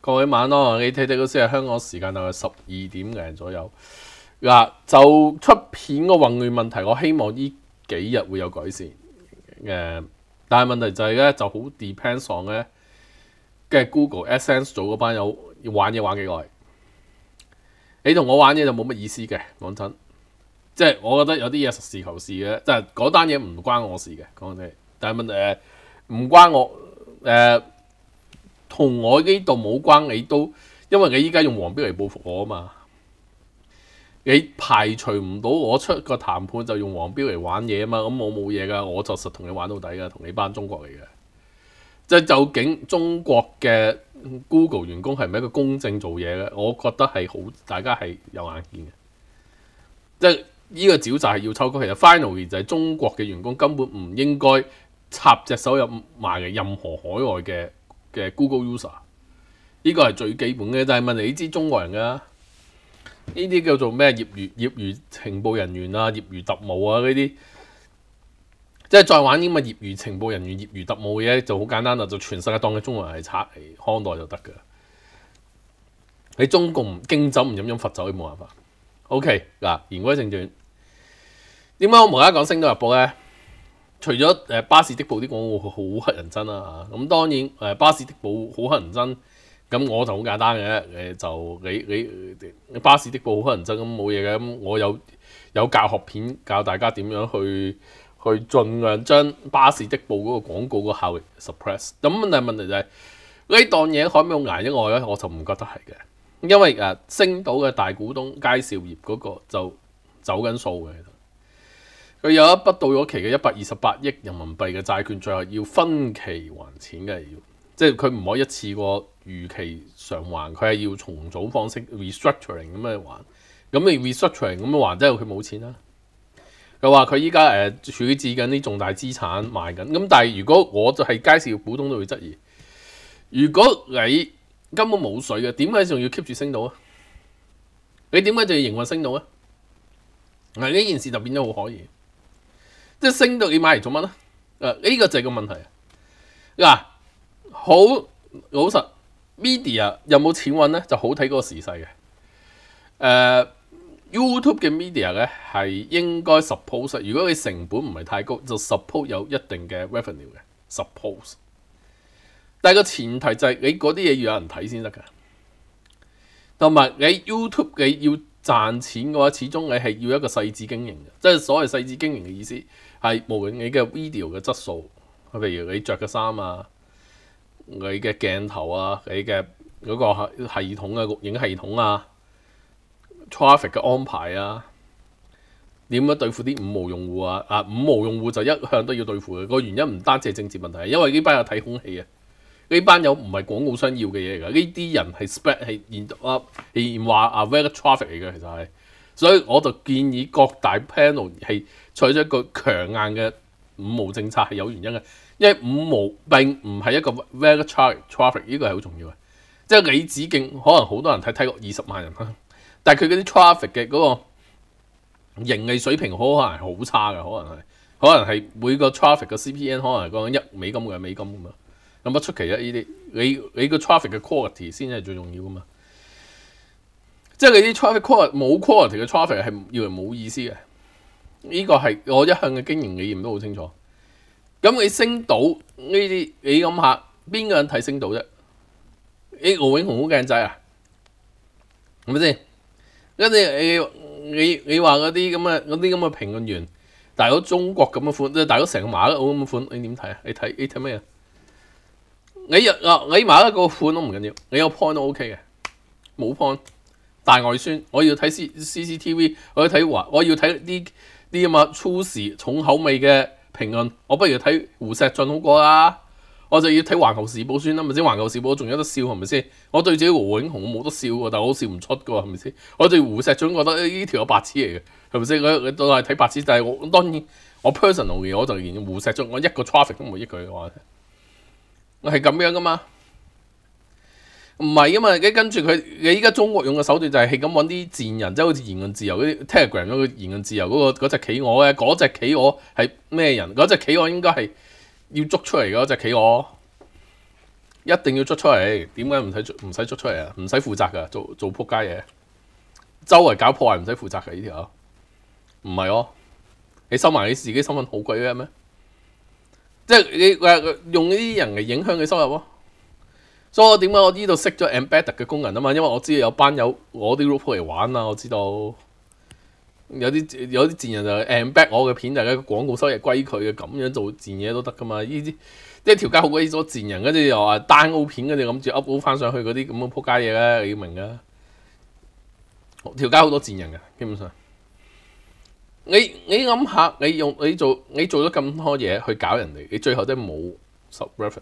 各位晚安，你睇睇嗰时系香港时间大概十二点零左右。嗱，就出片个混乱问题，我希望呢几日会有改善。诶，但系问题就系咧，就好 depends on 咧嘅 Google SNS 组嗰班有玩嘢玩几耐。你同我玩嘢就冇乜意思嘅，讲真，即系我觉得有啲嘢实事求是嘅，即系嗰单嘢唔关我事嘅讲真，但系问诶唔关我诶，同我呢度冇关，你都因为你依家用黄标嚟报复我啊嘛，你排除唔到我出个谈判就用黄标嚟玩嘢啊嘛，咁我冇嘢噶，我就实同你玩到底噶，同你班中国嚟嘅。即係究竟中國嘅 Google 員工係咪一個公正做嘢呢？我覺得係好，大家係有眼見嘅。即係依個沼查係要抽乾，其實 finally 就係中國嘅員工根本唔應該插隻手入埋嘅任何海外嘅嘅 Google user。呢個係最基本嘅，就係問你知中國人啊？呢啲叫做咩？業餘業餘情報人員啊，業餘特務啊，呢啲。即系再玩啲咁嘅業餘情報人員、業餘特務嘅嘢，就好簡單啦，就全世界當嘅中國人係賊，係看待就得嘅。你中共唔敬酒唔飲飲罰酒冇辦法。OK 嗱，言歸正傳，點解我無啦啦講《星島日報》咧？除咗誒巴士的報啲廣告好乞人憎啦嚇，咁當然誒巴士的報好乞人憎，咁我就好簡單嘅誒，就你你巴士的報好乞人憎咁冇嘢嘅，咁我有有教學片教大家點樣去。去盡量將巴士的報嗰個廣告個效益 suppress，咁問題問題就係呢檔嘢可唔可以捱一外咧？我就唔覺得係嘅，因為誒星島嘅大股東佳兆業嗰個就走緊數嘅，佢有一筆到咗期嘅一百二十八億人民幣嘅債券，最後要分期還錢嘅，要即係佢唔可以一次過逾期償還，佢係要重組方式 restructuring 咁樣還，咁你 restructuring 咁樣還即係佢冇錢啦。佢話佢依家誒處置緊啲重大資產賣緊，咁但係如果我就係街市嘅股東都會質疑，如果你根本冇水嘅，點解仲要 keep 住升到啊？你點解仲要營運升到啊？嗱呢件事就變咗好可疑，即係升到你買嚟做乜咧？誒呢個就係個問題啊！嗱，好老實，media 有冇錢揾咧，就好睇嗰個時勢嘅，誒。YouTube 嘅 media 咧係應該 suppose，如果你成本唔係太高，就 suppose 有一定嘅 revenue 嘅 suppose。但係個前提就係你嗰啲嘢要有人睇先得㗎，同埋你 YouTube 你要賺錢嘅話，始終你係要一個細緻經營嘅，即係所謂細緻經營嘅意思係無論你嘅 video 嘅質素，譬如你着嘅衫啊，你嘅鏡頭啊，你嘅嗰個系統嘅錄影系統啊。traffic 嘅安排啊，點樣對付啲五毛用户啊？啊，五毛用户就一向都要對付嘅個原因唔單止係政治問題，因為呢班有睇空氣啊。呢班有唔係廣告商要嘅嘢嚟㗎。呢啲人係 spec 係現啊 up 研話啊 v e r traffic 嚟嘅其實係，所以我就建議各大 panel 係採取一個強硬嘅五毛政策係有原因嘅，因為五毛並唔係一個 v e r traffic traffic 呢個係好重要嘅，即係李子敬可能好多人睇睇過二十萬人啦。但系佢嗰啲 traffic 嘅嗰个盈利水平可能系好差嘅，可能系可能系每个 traffic 嘅 CPN 可能系讲一美金嘅美金咁啊，咁啊出奇啊呢啲，你你个 traffic 嘅 quality 先系最重要噶嘛，即系你啲 traffic quality 冇 quality 嘅 traffic 系要为冇意思嘅，呢个系我一向嘅经营理念都好清楚。咁你升到呢啲，你谂下边个人睇升到啫？诶，敖永雄好靓仔啊，系咪先？跟住你你你话嗰啲咁嘅嗰啲咁嘅评论员，大咗中国咁嘅款，大咗成馬马佬咁嘅款，你点睇啊？你睇你睇咩啊？你又啊你马一个款都唔紧要，你有 point 都 OK 嘅，冇 point 大外宣，我要睇 C C C T V，我要睇華，我要睇啲啲咁嘅粗时重口味嘅评论，我不如睇胡锡俊好过啊！我就要睇《環球時報》先啦，咪先《環球時報》仲有得笑係咪先？我對自己胡永雄我冇得笑喎，但我笑唔出噶喎，係咪先？我对胡石忠覺得呢條有白痴嚟嘅，係 咪先？我佢都睇白痴，但係我當然我 personal 嘅我就连胡石忠我一個 traffic 都冇佢嘅話，我係咁樣噶嘛？唔係啊嘛？跟住佢，你依家中國用嘅手段就係咁揾啲賤人，即係好似言論自由嗰啲 Telegram 嗰個言論自由嗰個嗰隻企鵝嘅嗰隻企鵝係咩人？嗰隻企鵝應該係。要捉出嚟噶只企鹅，一定要捉出嚟。点解唔使捉唔使捉出嚟啊？唔使负责噶，做做扑街嘢，周围搞破坏唔使负责噶呢条，唔系哦。你收埋你自己身份好鬼咩？即系你用呢啲人嚟影响你收入咯。所以我点解我呢度识咗 embedded 嘅工人啊嘛？因为我知道有班友我啲 r o u p 嚟玩啊，我知道。有啲有啲賊人就誒 back 我嘅片，就係廣告收入歸佢嘅咁樣做賊嘢都得噶嘛？呢啲即係條街好鬼多賊人，跟住又話 down 片嗰啲諗住 up o 翻上去嗰啲咁嘅撲街嘢咧，你要明啊？條街好多賊人嘅，基本上你你諗下，你用你做你做咗咁多嘢去搞人哋，你最後都冇 sub revenue，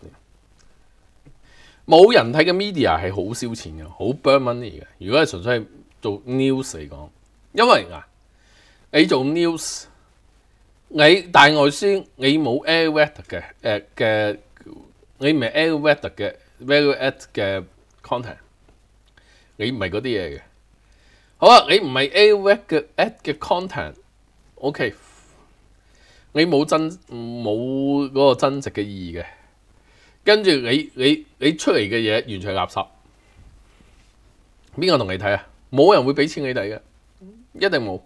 冇人睇嘅 media 係好燒錢嘅，好 burn money 嘅。如果係純粹係做 news 嚟講，因為啊～你做 news，你大外宣，你冇 air weather 嘅，誒嘅，你唔係 air weather 嘅，weather 嘅 content，你唔係嗰啲嘢嘅。好啊，你唔係 air weather 嘅 content，OK，你冇真冇嗰個真實嘅意義嘅。跟住你你你出嚟嘅嘢完全垃圾，邊個同你睇啊？冇人會俾錢你睇嘅，一定冇。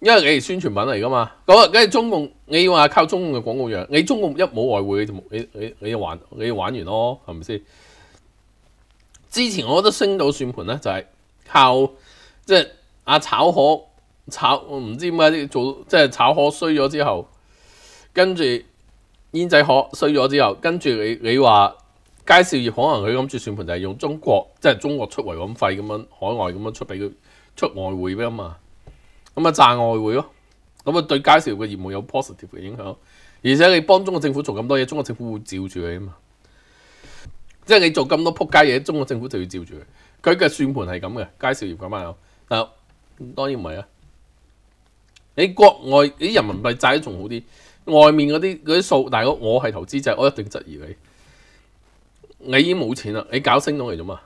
因为你系宣传品嚟噶嘛，咁啊，住中共，你要话靠中共嘅广告样，你中共一冇外汇，你就你你你要玩你要玩完咯，系咪先？之前我得升到算盘咧，就系靠即系阿炒可炒，唔知点解做即系炒可衰咗之后，跟住烟仔壳衰咗之后，跟住你你话介绍业可能佢咁住算盘就系用中国即系中国出咁费咁样海外咁样出俾佢出外汇啫嘛。咁啊赚外汇咯，咁啊对介绍嘅业务有 positive 嘅影响，而且你帮中国政府做咁多嘢，中国政府会照住你啊嘛，即系你做咁多扑街嘢，中国政府就要照住佢，佢嘅算盘系咁嘅，介绍业咁啊，嗱当然唔系啊，你国外啲人民币债都仲好啲，外面嗰啲嗰啲数，大哥我系投资者，我一定质疑你，你已经冇钱啦，你搞升到嚟做嘛，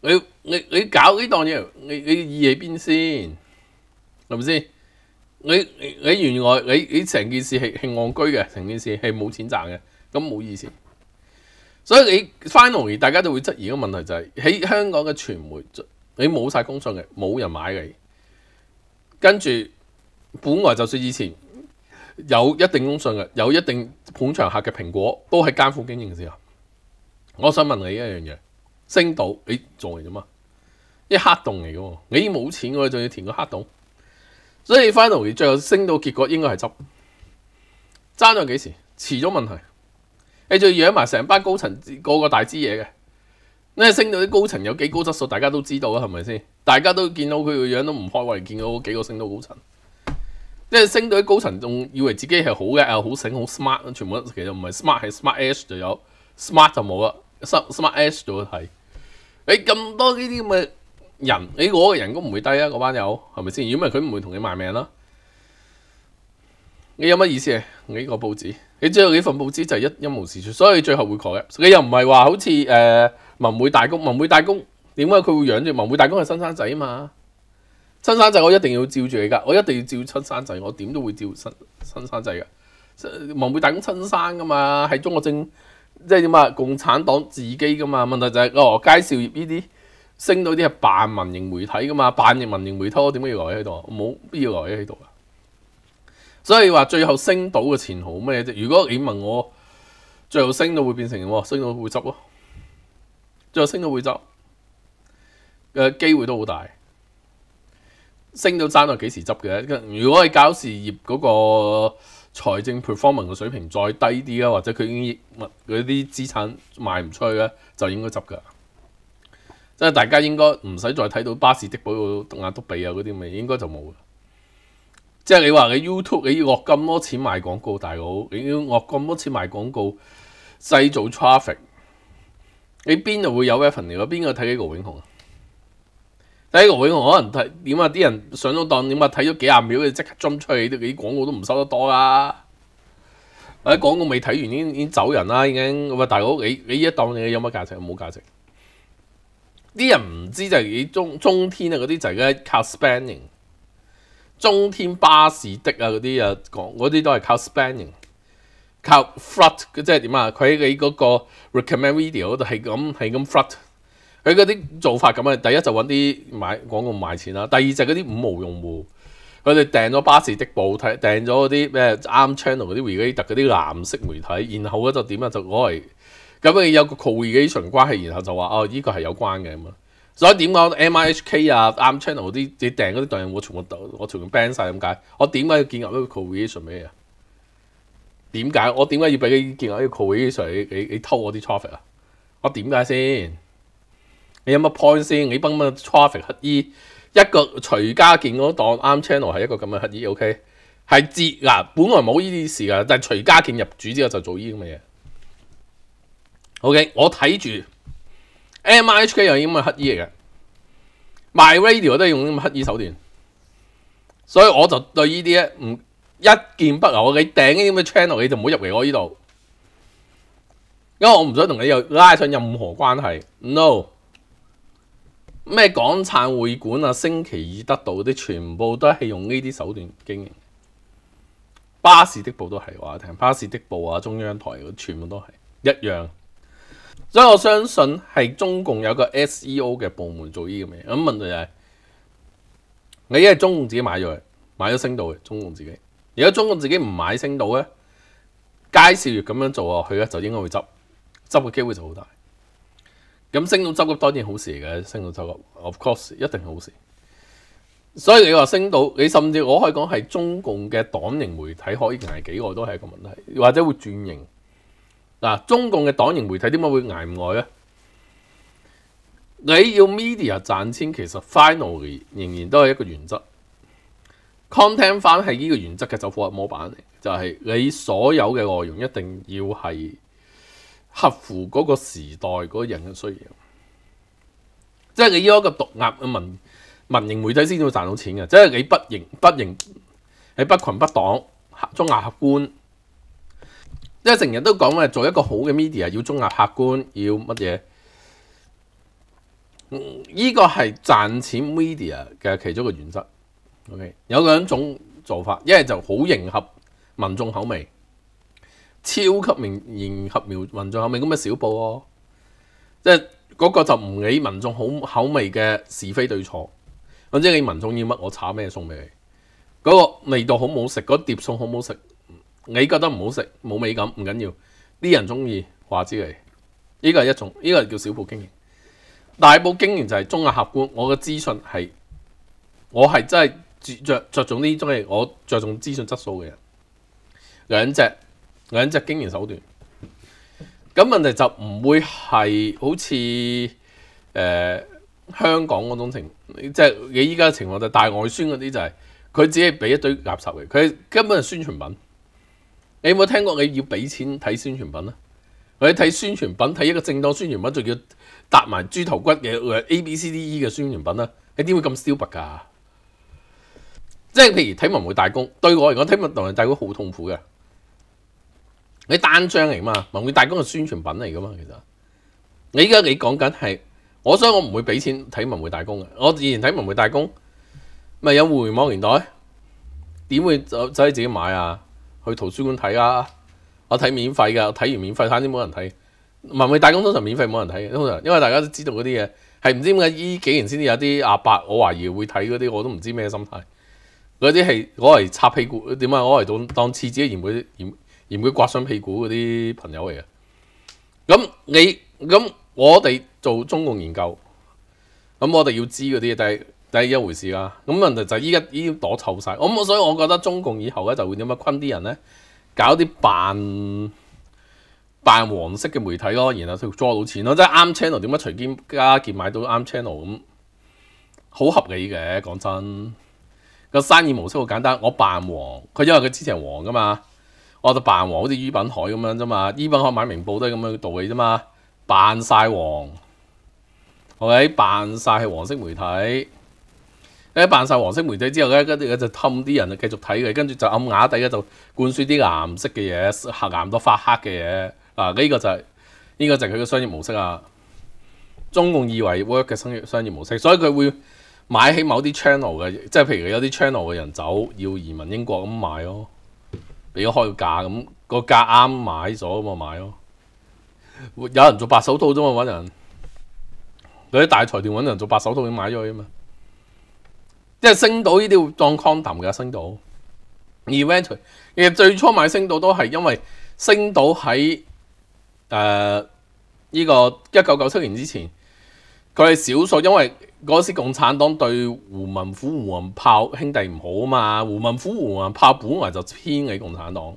你你你搞呢档嘢，你你意喺边先？系咪先？你你原来你你成件事系系戆居嘅，成件事系冇钱赚嘅，咁冇意思。所以你 finally 大家就会质疑个问题就系喺香港嘅传媒，你冇晒公信嘅，冇人买你。跟住本来就算以前有一定公信嘅，有一定捧场客嘅苹果，都系艰苦经营嘅时候。我想问你一样嘢，升到你做嚟做乜？一黑洞嚟嘅，你冇钱嘅，仲要填个黑洞？所以 f i l l y 最後升到結果應該係執，爭咗幾時？遲咗問題，你仲養埋成班高層个個大支嘢嘅，咧升到啲高層有幾高質素，大家都知道啊，係咪先？大家都見到佢個樣都唔開胃，見到幾個升到高層，即係升到啲高層仲以為自己係好嘅，又好醒好 smart，全部其實唔係 smart 係 smart s 就有，smart 就冇啦，smart s 就係，诶咁多呢啲咪。人你嗰個人工唔会低啊，嗰班友系咪先？如果唔係佢唔会同你卖命咯。你有乜意思啊？你呢个报纸，你最後幾份报纸就一一无是处，所以最后会狂嘅。你又唔系话好似诶文会大公，文会大公点解佢会养住文会大公系新生仔啊嘛？新生仔我一定要照住你噶，我一定要照新生仔，我点都会照新新生仔噶。文会大公亲生噶嘛？喺中国政即系点啊？共产党自己噶嘛？问题就系哦，介绍业呢啲。升到啲係半民營媒體噶嘛，半亦民營媒體，我點解要留喺度啊？我冇必要留喺度啊！所以話最後升到嘅前好咩啫？如果你問我，最後升到會變成，升到會執咯，最後升到會執，嘅機會都好大。升到爭到幾時執嘅？如果係搞事業嗰個財政 performance 嘅水平再低啲啊，或者佢已經嗰啲資產賣唔出去咧，就應該執噶。即系大家應該唔使再睇到巴士的保個眼篤鼻啊嗰啲咪應該就冇啦。即系你話你 YouTube 你要落咁多錢賣廣告，大佬你要落咁多錢賣廣告製造 traffic，你邊度會有 event 嚟？邊個睇呢個永雄啊？睇呢個永雄可能睇點啊？啲人上咗当點啊？睇咗幾廿秒，你即刻 jump 出去啲廣告都唔收得多啦。者廣告未睇完已經走人啦，已經。喂，大佬你你一檔嘢有乜價值冇價值。啲人唔知就係中中天啊嗰啲就係靠 spanning，中天巴士的啊嗰啲啊講嗰啲都係靠 spanning，靠 f l o o t 即係點啊？佢喺嗰個 recommend video 度係咁係咁 f l o o t 佢嗰啲做法咁啊。第一就揾啲買廣告賣錢啦，第二就嗰啲五毛用户，佢哋訂咗巴士的報睇，訂咗嗰啲咩啱 channel 嗰啲 r e l 特嗰啲藍色媒體，然後咧就點啊就攞嚟。咁你有個 correlation 關係，然後就話哦，依個係有關嘅咁啊。所以點講？MIHK 啊，啱 channel 啲，你訂嗰啲代我全部我全部 ban 晒。咁解？我點解要建立一個 correlation 咩啊？點解？我點解要俾你建立一個 correlation？你你偷我啲 traffic 啊？我點解先？你有乜 point 先？你崩乜 traffic 乞衣？一個徐家健嗰檔啱 channel 係一個咁嘅乞衣，OK？係接嗱，本來冇呢啲事噶，但係徐家健入主之後就做呢啲咁嘅嘢。OK，我睇住 M I H K 又用啲咁嘅黑衣嚟嘅，y radio 都係用啲咁嘅黑衣手段，所以我就對呢啲咧唔一見不我你頂呢啲咁嘅 channel 你就唔好入嚟我呢度，因為我唔想同你又拉上任何關係。No 咩港產会馆啊、星期二得到啲，全部都係用呢啲手段經營。巴士的報都係话話聽，巴士的報啊、中央台全部都係一樣。所以我相信系中共有个 SEO 嘅部门做呢咁嘢，咁问题就系你一係中共自己买咗去，买咗升到嘅，中共自己；如果中共自己唔买升到咧，介绍月咁样做落去咧，就应该会执，执嘅机会就好大。咁升到执咁當然好事嚟嘅，升到执咁，of course 一定好事。所以你话升到，你甚至我可以讲系中共嘅党营媒体可以系几耐都系一个问题，或者会转型。嗱，中共嘅黨營媒體點解會挨唔耐咧？你要 media 賺錢，其實 finally 仍然都係一個原則。content 翻係呢個原則嘅走火入魔版嚟，就係你所有嘅內容一定要係合乎嗰個時代嗰人嘅需要。即係你要一個獨立嘅民民營媒體先至會賺到錢嘅，即係你不營不營，你不群不黨，中亞客官。即系成日都讲話做一个好嘅 media 要中立客观，要乜嘢？呢个系赚钱 media 嘅其中一个原则。OK，有两种做法，一系就好迎合民众口味，超级明迎合民众口味，咁咪小報咯。即系嗰个就唔理民众好口味嘅是非对错，反正你民众要乜，我炒咩送俾你。嗰个味道好唔好食？嗰碟餸好唔好食？你覺得唔好食冇美感唔緊要，啲人中意話之嚟，呢個係一種，呢個叫小報經營。大報經營就係中合客觀，我嘅資訊係我係真係着着重啲，種係我着重資訊質素嘅人。兩隻兩隻經營手段，咁問題就唔會係好似誒香港嗰種情，即係你依家嘅情況就大外宣嗰啲就係佢只係俾一堆垃圾嘅，佢根本係宣傳品。你有冇听过你要俾钱睇宣传品啊？或者睇宣传品睇一个正当宣传品仲要搭埋猪头骨嘅 A、B、C、D、E 嘅宣传品啦？你点会咁 s t u d 噶？即系譬如睇文会大公，对我嚟讲睇文会大公好痛苦嘅。你单张嚟嘛？文会大公系宣传品嚟噶嘛？其实你依家你讲紧系，我想我唔会俾钱睇文会大公嘅。我以前睇文会大公，咪有互联网年代，点会走去自己买啊？去圖書館睇啊！我睇免費㗎，我睇完免費，睇啲冇人睇。文咪大工通常免費冇人睇嘅，通常因為大家都知道嗰啲嘢係唔知點解依幾年先至有啲阿伯，我懷疑會睇嗰啲，我都唔知咩心態。嗰啲係攞嚟擦屁股點啊？攞嚟當當廁紙嫌佢會而唔刮傷屁股嗰啲朋友嚟嘅。咁你咁我哋做中共研究，咁我哋要知嗰啲嘢。第一一回事啦，咁問題就依家依朵臭晒。咁我所以我覺得中共以後咧就會點樣坤啲人咧搞啲扮扮黃色嘅媒體咯，然後佢捉到錢咯，即係啱 channel，點解隨機加建買到啱 channel 咁好合理嘅，講真個生意模式好簡單，我扮黃，佢因為佢支持黃噶嘛，我就扮黃，好似於品海咁樣啫嘛，於品海買明報都係咁樣嘅道理啫嘛，扮晒黃，o k 扮晒係黃色媒體？喺扮晒黃色媒體之後咧，跟住咧就氹啲人繼續睇嘅，跟住就暗雅底咧就灌輸啲藍色嘅嘢，黑藍到發黑嘅嘢。嗱，呢個就係呢個就係佢嘅商業模式啊！中共以為 work 嘅商業商業模式，所以佢會買起某啲 channel 嘅，即係譬如有啲 channel 嘅人走要移民英國咁買咯，俾開價咁，個價啱買咗咁啊買咯。有人做白手套啫嘛？揾人嗰啲大財團揾人做白手套佢買咗啊嘛～即系升到呢啲會撞 condom 嘅，升到。eventually，其實最初買升到都係因為升到喺誒呢個一九九七年之前，佢係少數，因為嗰時共產黨對胡文虎胡文炮兄弟唔好啊嘛，胡文虎胡文炮本來就偏喺共產黨。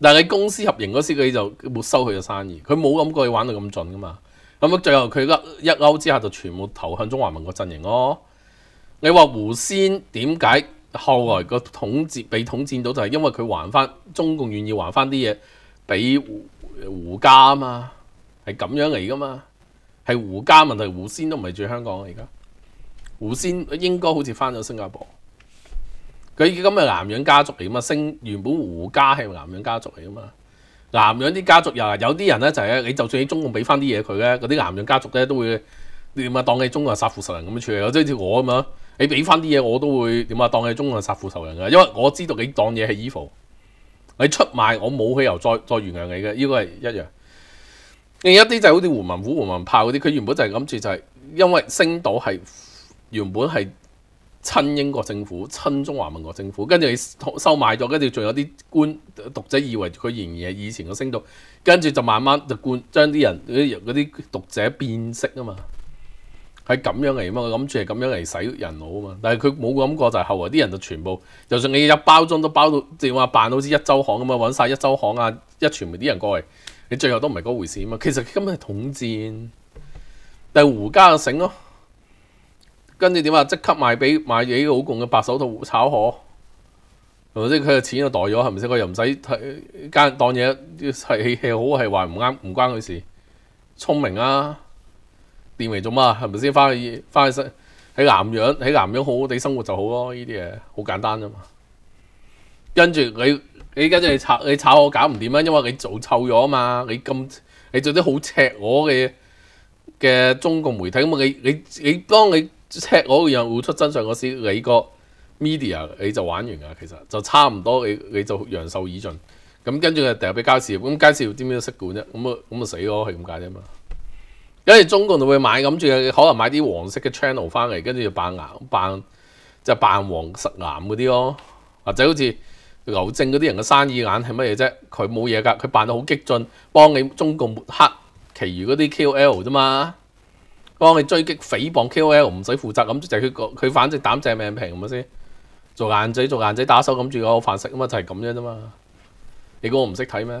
但係公司合營嗰時佢就沒收佢嘅生意，佢冇諗過玩到咁盡噶嘛。咁最後佢一一之下就全部投向中華民國陣營咯。你話胡仙點解後來個統治被統戰到就係因為佢還翻中共願意還翻啲嘢俾胡胡家啊嘛，係咁樣嚟噶嘛，係胡家問題，胡仙都唔係住香港而家，胡仙應該好似翻咗新加坡，佢咁嘅南洋家族嚟噶嘛，星原本胡家係南洋家族嚟噶嘛，南洋啲家族又係有啲人咧就係你就算喺中共俾翻啲嘢佢咧，嗰啲南洋家族咧都會點啊當你中國殺富食人咁樣處理，咯，即係似我咁樣。你俾翻啲嘢，我都會點啊？當你中國殺父仇人嘅，因為我知道你當嘢係 evil。你出賣我冇理由再再原諒你嘅，呢個係一樣。另一啲就好似胡文虎、胡文豹嗰啲，佢原本就係咁住，就係因為星島係原本係親英國政府、親中華民國政府，跟住收買咗，跟住仲有啲官讀者以為佢仍然係以前嘅星島，跟住就慢慢就灌將啲人嗰啲嗰啲讀者變色啊嘛～系咁樣嚟啊嘛！我諗住係咁樣嚟洗人腦啊嘛！但係佢冇諗過就係後來啲人就全部，就算你入包裝都包到點話扮好似一週行咁啊，揾晒一週行啊，一傳媒啲人過嚟，你最後都唔係嗰回事啊嘛！其實根本係統戰，但胡家醒咯，跟住點啊？即刻賣俾賣俾好共嘅白手套炒河，係咪先？佢嘅錢就袋咗，係咪先？佢又唔使睇間當嘢，細氣好係話唔啱，唔關佢事，聰明啊！電嚟做乜係咪先翻去翻去身喺南洋喺南洋好好地生活就好咯？呢啲嘢好簡單啫嘛。跟住你你跟住你炒你炒我搞唔掂啊！因為你做臭咗啊嘛，你咁你做啲好赤裸嘅嘅中共媒體咁啊！你你你當你赤裸嘅人露出真相嗰時，你個 media 你就玩完噶，其實就差唔多，你你就羊瘦已盡。咁跟住就掉俾街市，咁街市點樣識管啫？咁啊咁啊死咯，係咁解啫嘛。因為中共就會買咁住，可能買啲黃色嘅 channel 翻嚟，跟住扮癌、扮就扮黃實癌嗰啲咯，或者好似牛正嗰啲人嘅生意眼係乜嘢啫？佢冇嘢噶，佢扮到好激進，幫你中共抹黑，其餘嗰啲 KOL 啫嘛，幫你追擊、誹謗 KOL，唔使負責咁，就佢佢反正膽正命平，系咪先？做眼仔、做眼仔打手咁住個飯食啊嘛，就係咁啫嘛。你估我唔識睇咩？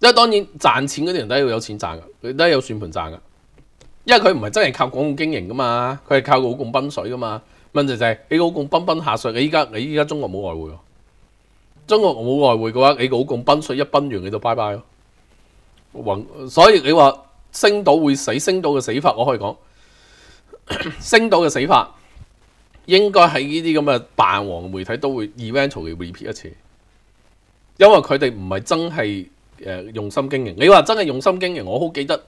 因当然赚钱嗰啲人都要有钱赚噶，佢都系有算盘赚噶。因为佢唔系真系靠廣告经营噶嘛，佢系靠好共奔水噶嘛。问题就系你好共奔奔下水，你依家你依家中国冇外汇，中国冇外汇嘅话，你好共奔水一奔完你就拜拜咯。所以你话升到会死，升到嘅死法我可以讲，升 到嘅死法应该喺呢啲咁嘅扮王媒体都会 eventual y repeat 一次，因为佢哋唔系真系。誒用心經營，你話真係用心經營，我好記得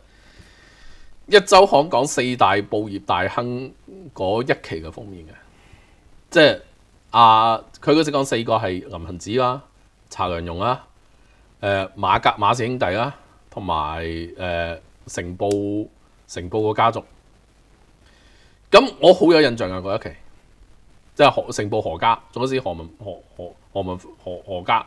一周刊講四大報業大亨嗰一期嘅封面嘅，即係啊，佢嗰時講四個係林恒子啦、查良容啦、誒馬甲馬氏兄弟啦，同埋誒城報城報個家族。咁我好有印象啊！嗰一期，即係何城報何家，總之何文何何何文何何家。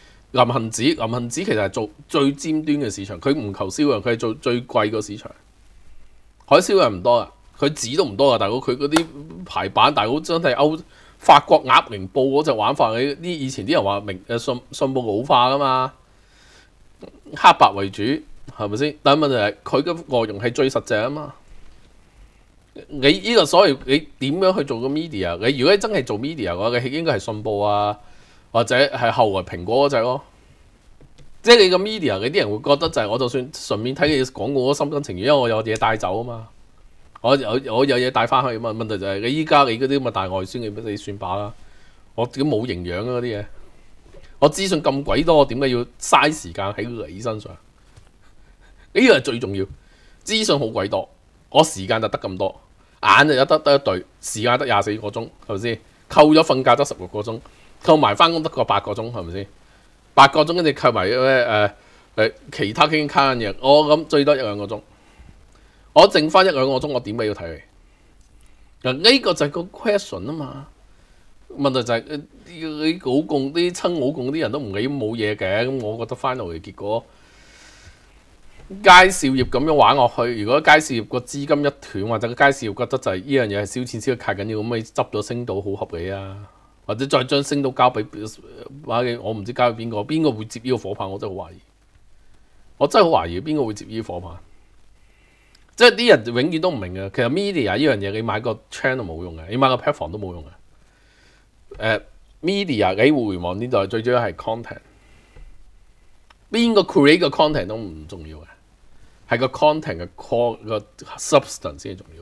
林恒子，林恒子其實係做最尖端嘅市場，佢唔求銷量，佢係做最貴個市場。海銷量唔多啊，佢指都唔多啊，大佬佢嗰啲排版，大佬真係歐法國鴨明報嗰只玩法，你啲以前啲人話明誒信信報老化噶嘛，黑白為主係咪先？但問題係佢嘅內容係最實際啊嘛。你呢個所謂你點樣去做個 media？你如果真係做 media 嘅，你應該係信報啊。或者係後來蘋果嗰只咯，即係你個 media，你啲人會覺得就係我就算順便睇你講我心心甘情願，因為我有嘢帶走啊嘛，我有我有嘢帶翻去啊嘛。問題就係你依家你嗰啲咁嘅大外孫，你你算把啦，我點冇營養啊嗰啲嘢，我資訊咁鬼多，點解要嘥時間喺你身上？呢個係最重要，資訊好鬼多，我時間就得咁多，眼就得得一對，時間得廿四個鐘，係咪先？扣咗瞓覺得十六個鐘。扣埋翻工得個八個鐘係咪先？八個鐘跟住扣埋咩？誒誒其他傾卡嘅嘢，我諗最多一兩個鐘，我剩翻一兩個鐘，我點解要睇。嗱呢個就個 question 啊嘛。問題就係你老共啲親老共啲人都唔理冇嘢嘅，咁我覺得 final 嘅結果，街兆業咁樣玩落去，如果街兆業個資金一斷，或者個街兆業覺得就係呢樣嘢係燒錢燒得太緊要，咁咪執咗升到好合理啊？或者再將升都交俾我唔知交俾邊個，邊個會接呢個火炮？我真係好懷疑，我真係好懷疑邊個會接呢個火炮。即系啲人永遠都唔明嘅。其實 media 呢樣嘢，你買個 channel 都冇用嘅，你買個 platform 都冇用嘅。誒，media 互回望呢度，最主要係 content。邊個 create 個 content 都唔重要嘅，係個 content 嘅 core 個 substance 最重要。